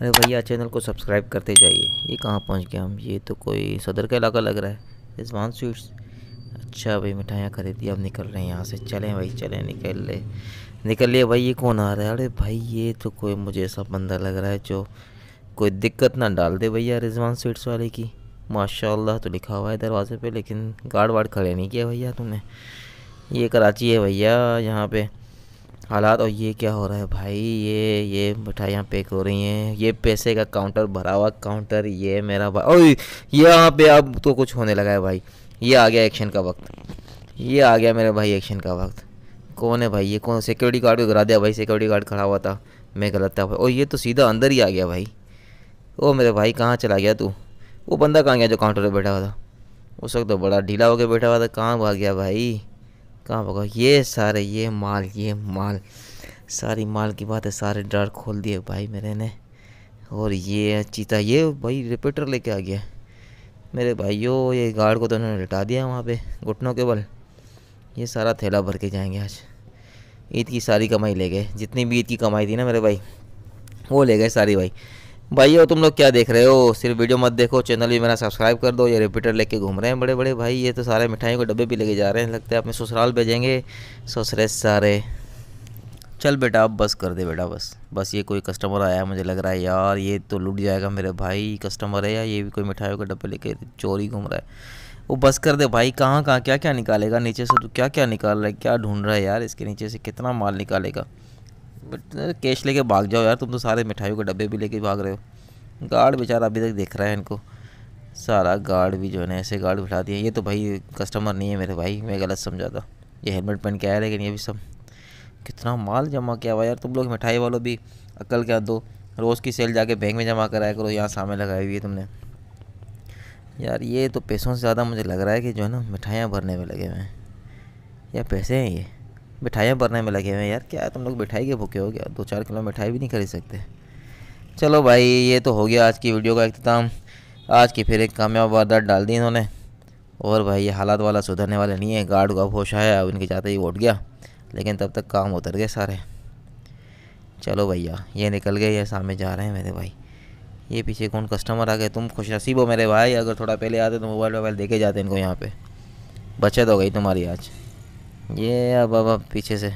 अरे भैया चैनल को सब्सक्राइब करते जाइए ये कहाँ पहुँच गया हम ये तो कोई सदर का इलाका लग रहा है रिजवान स्वीट्स अच्छा भाई मिठाइयाँ खरीदी अब निकल रहे हैं यहाँ से चलें भाई चलें निकल ले निकल लिए भाई ये कौन आ रहा है अरे भाई ये तो कोई मुझे ऐसा बंदा लग रहा है जो कोई दिक्कत ना डाल दे भैया रिजवान स्वीट्स वाले की माशाल्लाह तो लिखा हुआ है दरवाजे पे लेकिन गाड़ वाड खड़े नहीं किया भैया तुमने ये कराची है भैया यहाँ पे हालात और ये क्या हो रहा है भाई ये ये मिठाइयाँ पैक हो रही हैं ये पैसे का काउंटर भरा हुआ काउंटर ये मेरा भाई और ये यहाँ पे अब तो कुछ होने लगा है भाई ये आ गया एक्शन का वक्त ये आ गया मेरे भाई एक्शन का वक्त कौन है भाई ये कौन सिक्योरिटी गार्ड को गिरा दिया भाई सिक्योरिटी गार्ड खड़ा हुआ था मैं गलत था भाई और ये तो सीधा अंदर ही आ गया भाई ओ मेरे भाई कहाँ चला गया तू वो बंदा कहाँ गया जो काउंटर पर बैठा हुआ था उस वक्त तो बड़ा ढीला होकर बैठा हुआ था कहाँ भाग गया भाई कहाँ भगा ये सारे ये माल ये माल सारी माल की बात है सारे डर खोल दिए भाई मेरे ने और ये चीता ये भाई रिपीटर लेके आ गया मेरे भाइयों ये गार्ड को तो उन्होंने लटा दिया वहाँ पे घुटनों के बल ये सारा थैला भर के जाएंगे आज ईद की सारी कमाई ले गए जितनी भी ईद की कमाई थी ना मेरे भाई वो ले गए सारी भाई भाई हो तुम लोग क्या देख रहे हो सिर्फ वीडियो मत देखो चैनल भी मेरा सब्सक्राइब कर दो ये रिपीटर लेके घूम रहे हैं बड़े बड़े भाई ये तो सारे मिठाई को डब्बे भी लेके जा रहे हैं लगता है अपने ससुराल भेजेंगे ससुरे सारे चल बेटा अब बस कर दे बेटा बस बस ये कोई कस्टमर आया है मुझे लग रहा है यार ये तो लुट जाएगा मेरे भाई कस्टमर है या ये भी कोई मिठाइयों के डब्बे लेके चोरी घूम रहा है वो बस कर दे भाई कहाँ कहाँ क्या क्या निकालेगा नीचे से तो क्या क्या निकाल रहा है क्या ढूंढ रहा है यार इसके नीचे से कितना माल निकालेगा बट कैश लेके भाग जाओ यार तुम तो सारे मिठाइयों के डब्बे भी लेके भाग रहे हो गार्ड बेचारा अभी तक देख रहा है इनको सारा गार्ड भी जो है ना ऐसे गार्ड बिठा दिए ये तो भाई कस्टमर नहीं है मेरे भाई मैं गलत समझा था ये हेलमेट पहन के आया लेकिन ये भी सब कितना माल जमा किया हुआ यार तुम लोग मिठाई वालों भी अक्ल क्या दो रोज़ की सेल जाके बैंक में जमा कराया करो यहाँ सामने लगाई हुई है तुमने यार ये तो पैसों से ज़्यादा मुझे लग रहा है कि जो है ना मिठाइयाँ भरने में लगे हुए हैं या पैसे हैं ये मिठाइयाँ भरने में लगे हुए हैं यार क्या तुम लोग मिठाई के भूखे हो गया दो चार किलो मिठाई भी नहीं खरीद सकते चलो भाई ये तो हो गया आज की वीडियो का अख्ताम आज की फिर एक कामयाब वारदात डाल दी इन्होंने और भाई ये हालात वाला सुधरने वाले नहीं है गार्ड का होश आया अब इनके जाते ही उठ गया लेकिन तब तक काम उतर गए सारे चलो भैया ये निकल गए ये सामने जा रहे हैं मेरे भाई ये पीछे कौन कस्टमर आ गए तुम खुश नसीब हो मेरे भाई अगर थोड़ा पहले आते तो मोबाइल वोबाइल के जाते इनको यहाँ पे बचत हो गई तुम्हारी आज ये अब अब पीछे से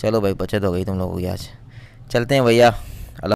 चलो भाई बचत हो गई तुम लोगों की आज चलते हैं भैया